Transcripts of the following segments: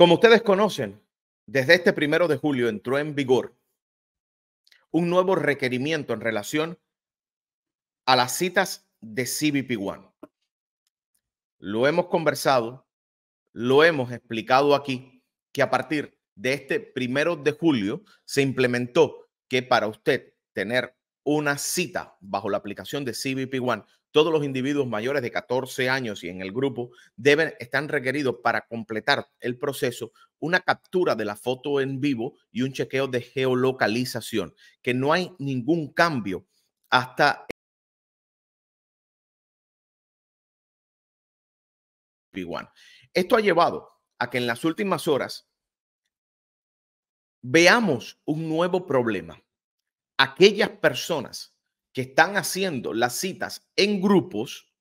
Como ustedes conocen, desde este primero de julio entró en vigor un nuevo requerimiento en relación a las citas de CBP 1 Lo hemos conversado, lo hemos explicado aquí, que a partir de este primero de julio se implementó que para usted tener una cita bajo la aplicación de CBP 1 todos los individuos mayores de 14 años y en el grupo deben, están requeridos para completar el proceso una captura de la foto en vivo y un chequeo de geolocalización, que no hay ningún cambio hasta Esto ha llevado a que en las últimas horas veamos un nuevo problema. Aquellas personas que están haciendo las citas en grupos,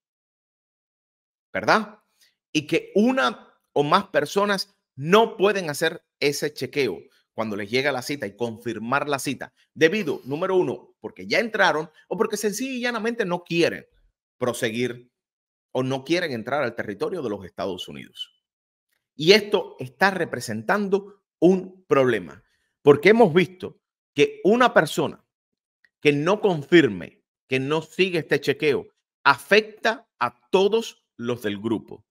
¿verdad? Y que una o más personas no pueden hacer ese chequeo cuando les llega la cita y confirmar la cita, debido, número uno, porque ya entraron o porque sencillamente no quieren proseguir o no quieren entrar al territorio de los Estados Unidos. Y esto está representando un problema, porque hemos visto que una persona que no confirme, que no sigue este chequeo, afecta a todos los del grupo.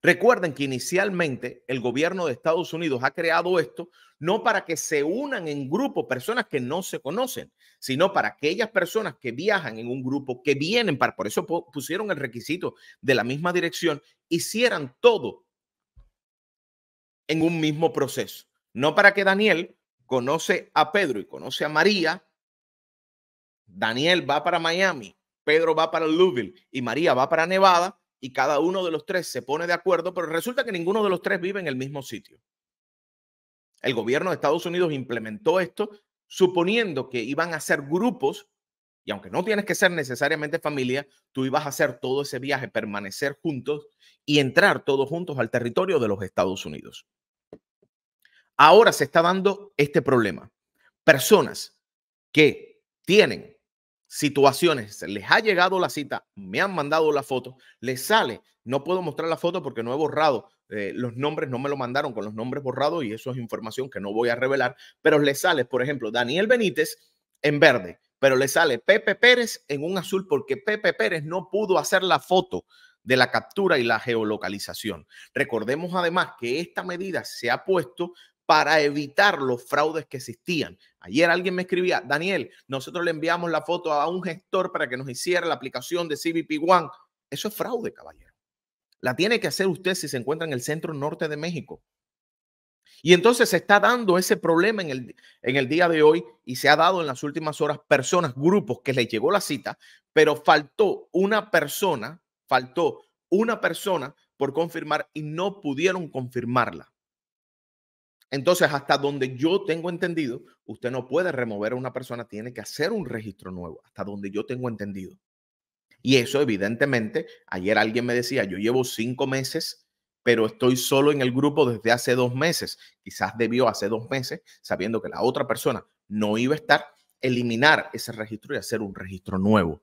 Recuerden que inicialmente el gobierno de Estados Unidos ha creado esto no para que se unan en grupo personas que no se conocen, sino para aquellas personas que viajan en un grupo, que vienen para, por eso pusieron el requisito de la misma dirección, hicieran todo en un mismo proceso. No para que Daniel conoce a Pedro y conoce a María Daniel va para Miami, Pedro va para Louisville y María va para Nevada y cada uno de los tres se pone de acuerdo, pero resulta que ninguno de los tres vive en el mismo sitio. El gobierno de Estados Unidos implementó esto suponiendo que iban a ser grupos y aunque no tienes que ser necesariamente familia, tú ibas a hacer todo ese viaje, permanecer juntos y entrar todos juntos al territorio de los Estados Unidos. Ahora se está dando este problema. Personas que tienen situaciones, les ha llegado la cita, me han mandado la foto, les sale, no puedo mostrar la foto porque no he borrado eh, los nombres, no me lo mandaron con los nombres borrados y eso es información que no voy a revelar, pero les sale, por ejemplo, Daniel Benítez en verde, pero le sale Pepe Pérez en un azul porque Pepe Pérez no pudo hacer la foto de la captura y la geolocalización. Recordemos además que esta medida se ha puesto para evitar los fraudes que existían. Ayer alguien me escribía, Daniel, nosotros le enviamos la foto a un gestor para que nos hiciera la aplicación de CBP One. Eso es fraude, caballero. La tiene que hacer usted si se encuentra en el centro norte de México. Y entonces se está dando ese problema en el, en el día de hoy y se ha dado en las últimas horas personas, grupos que les llegó la cita, pero faltó una persona, faltó una persona por confirmar y no pudieron confirmarla. Entonces, hasta donde yo tengo entendido, usted no puede remover a una persona, tiene que hacer un registro nuevo, hasta donde yo tengo entendido. Y eso, evidentemente, ayer alguien me decía, yo llevo cinco meses, pero estoy solo en el grupo desde hace dos meses. Quizás debió hace dos meses, sabiendo que la otra persona no iba a estar, eliminar ese registro y hacer un registro nuevo.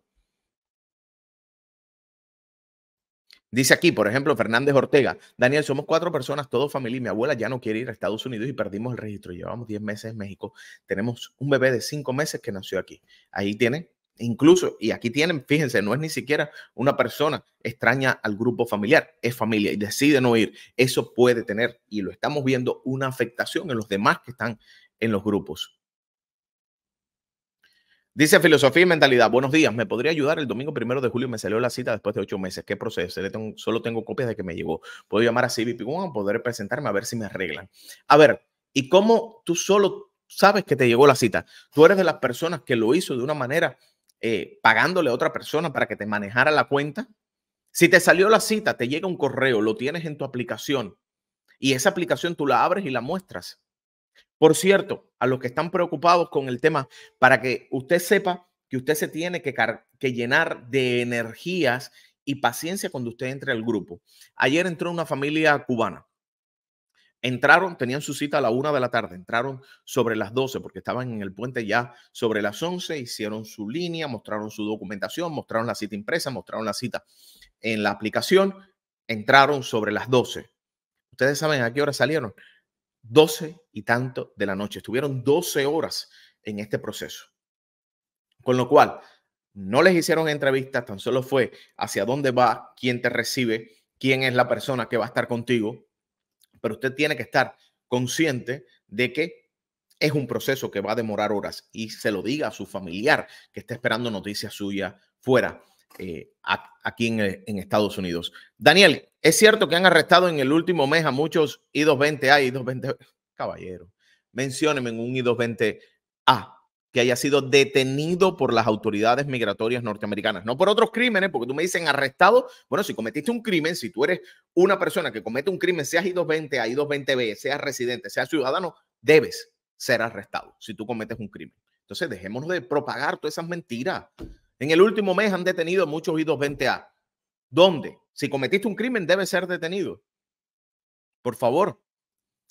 Dice aquí, por ejemplo, Fernández Ortega, Daniel, somos cuatro personas, todos familia mi abuela ya no quiere ir a Estados Unidos y perdimos el registro. Llevamos 10 meses en México. Tenemos un bebé de cinco meses que nació aquí. Ahí tienen, incluso, y aquí tienen, fíjense, no es ni siquiera una persona extraña al grupo familiar, es familia y decide no ir. Eso puede tener, y lo estamos viendo, una afectación en los demás que están en los grupos. Dice filosofía y mentalidad. Buenos días. ¿Me podría ayudar? El domingo primero de julio me salió la cita después de ocho meses. ¿Qué proceso? solo tengo copias de que me llegó. Puedo llamar a CBP One poder presentarme a ver si me arreglan. A ver, ¿y cómo tú solo sabes que te llegó la cita? Tú eres de las personas que lo hizo de una manera eh, pagándole a otra persona para que te manejara la cuenta. Si te salió la cita, te llega un correo, lo tienes en tu aplicación y esa aplicación tú la abres y la muestras. Por cierto, a los que están preocupados con el tema, para que usted sepa que usted se tiene que, que llenar de energías y paciencia cuando usted entre al grupo. Ayer entró una familia cubana. Entraron, tenían su cita a la una de la tarde, entraron sobre las 12 porque estaban en el puente ya sobre las 11, hicieron su línea, mostraron su documentación, mostraron la cita impresa, mostraron la cita en la aplicación, entraron sobre las 12. Ustedes saben a qué hora salieron, 12 y tanto de la noche. Estuvieron 12 horas en este proceso. Con lo cual, no les hicieron entrevistas, tan solo fue hacia dónde va, quién te recibe, quién es la persona que va a estar contigo. Pero usted tiene que estar consciente de que es un proceso que va a demorar horas y se lo diga a su familiar que está esperando noticias suyas fuera, eh, aquí eh, en Estados Unidos. Daniel, es cierto que han arrestado en el último mes a muchos I-220A, I-220, caballero. en un I-220A que haya sido detenido por las autoridades migratorias norteamericanas, no por otros crímenes, porque tú me dicen arrestado. Bueno, si cometiste un crimen, si tú eres una persona que comete un crimen, seas I-220A, I-220B, seas residente, seas ciudadano, debes ser arrestado si tú cometes un crimen. Entonces, dejémonos de propagar todas esas mentiras. En el último mes han detenido a muchos I-220A. ¿Dónde? Si cometiste un crimen, debes ser detenido. Por favor.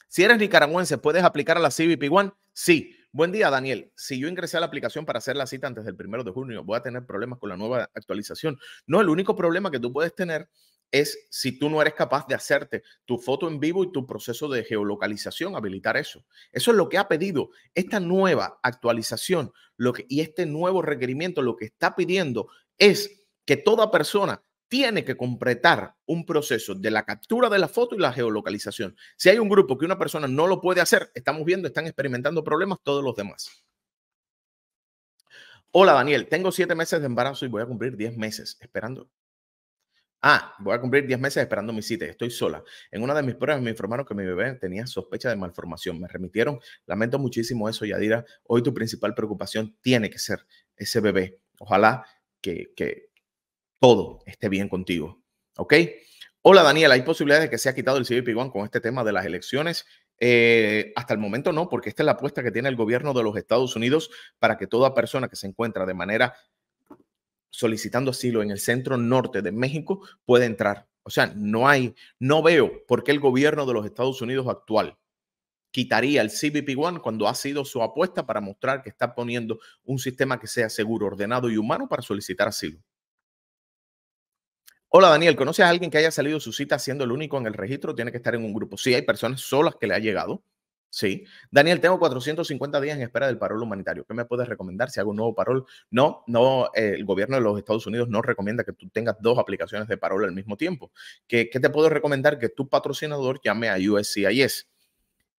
Si eres nicaragüense, ¿puedes aplicar a la CBP One? Sí. Buen día, Daniel. Si yo ingresé a la aplicación para hacer la cita antes del primero de junio, voy a tener problemas con la nueva actualización. No, el único problema que tú puedes tener es si tú no eres capaz de hacerte tu foto en vivo y tu proceso de geolocalización, habilitar eso. Eso es lo que ha pedido esta nueva actualización y este nuevo requerimiento. Lo que está pidiendo es que toda persona tiene que completar un proceso de la captura de la foto y la geolocalización. Si hay un grupo que una persona no lo puede hacer, estamos viendo, están experimentando problemas todos los demás. Hola Daniel, tengo siete meses de embarazo y voy a cumplir diez meses esperando. Ah, voy a cumplir diez meses esperando mi cita. Estoy sola. En una de mis pruebas me informaron que mi bebé tenía sospecha de malformación. Me remitieron. Lamento muchísimo eso, Yadira. Hoy tu principal preocupación tiene que ser ese bebé. Ojalá que, que, todo esté bien contigo. ¿Ok? Hola Daniel, ¿hay posibilidades de que se ha quitado el CBP1 con este tema de las elecciones? Eh, hasta el momento no, porque esta es la apuesta que tiene el gobierno de los Estados Unidos para que toda persona que se encuentra de manera solicitando asilo en el centro norte de México pueda entrar. O sea, no hay, no veo por qué el gobierno de los Estados Unidos actual quitaría el CBP-1 cuando ha sido su apuesta para mostrar que está poniendo un sistema que sea seguro, ordenado y humano para solicitar asilo. Hola Daniel, ¿conoces a alguien que haya salido su cita siendo el único en el registro? Tiene que estar en un grupo. Sí, hay personas solas que le ha llegado. Sí. Daniel, tengo 450 días en espera del parol humanitario. ¿Qué me puedes recomendar si hago un nuevo parol? No, no, eh, el gobierno de los Estados Unidos no recomienda que tú tengas dos aplicaciones de parol al mismo tiempo. ¿Qué, qué te puedo recomendar? Que tu patrocinador llame a USCIS.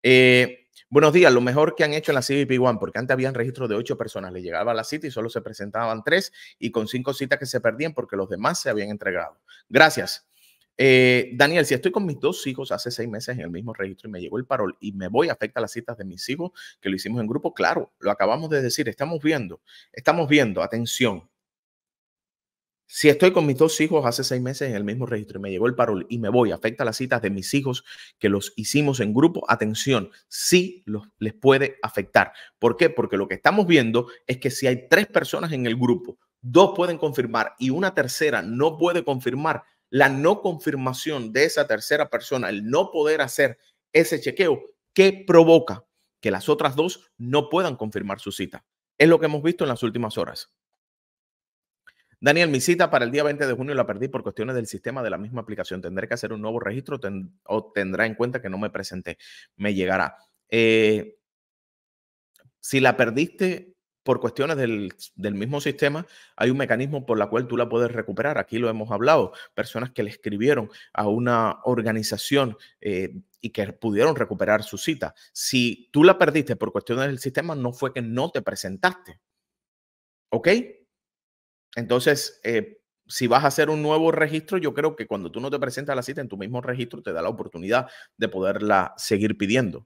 Eh, Buenos días, lo mejor que han hecho en la CBP One, porque antes habían registros de ocho personas, le llegaba a la cita y solo se presentaban tres y con cinco citas que se perdían porque los demás se habían entregado. Gracias. Eh, Daniel, si estoy con mis dos hijos hace seis meses en el mismo registro y me llegó el parol y me voy, afecta las citas de mis hijos que lo hicimos en grupo, claro, lo acabamos de decir, estamos viendo, estamos viendo, atención, si estoy con mis dos hijos hace seis meses en el mismo registro y me llegó el parol y me voy, afecta las citas de mis hijos que los hicimos en grupo, atención, sí los, les puede afectar. ¿Por qué? Porque lo que estamos viendo es que si hay tres personas en el grupo, dos pueden confirmar y una tercera no puede confirmar, la no confirmación de esa tercera persona, el no poder hacer ese chequeo, ¿qué provoca? Que las otras dos no puedan confirmar su cita. Es lo que hemos visto en las últimas horas. Daniel, mi cita para el día 20 de junio la perdí por cuestiones del sistema de la misma aplicación. Tendré que hacer un nuevo registro o tendrá en cuenta que no me presenté. Me llegará. Eh, si la perdiste por cuestiones del, mismo sistema, hay un mecanismo por la cual tú la puedes recuperar. Aquí lo hemos hablado, personas que le escribieron a una organización eh, y que pudieron recuperar su cita. Si tú la perdiste por cuestiones del sistema, no fue que no te presentaste. ¿Ok? Entonces, eh, si vas a hacer un nuevo registro, yo creo que cuando tú no te presentas a la cita en tu mismo registro, te da la oportunidad de poderla seguir pidiendo.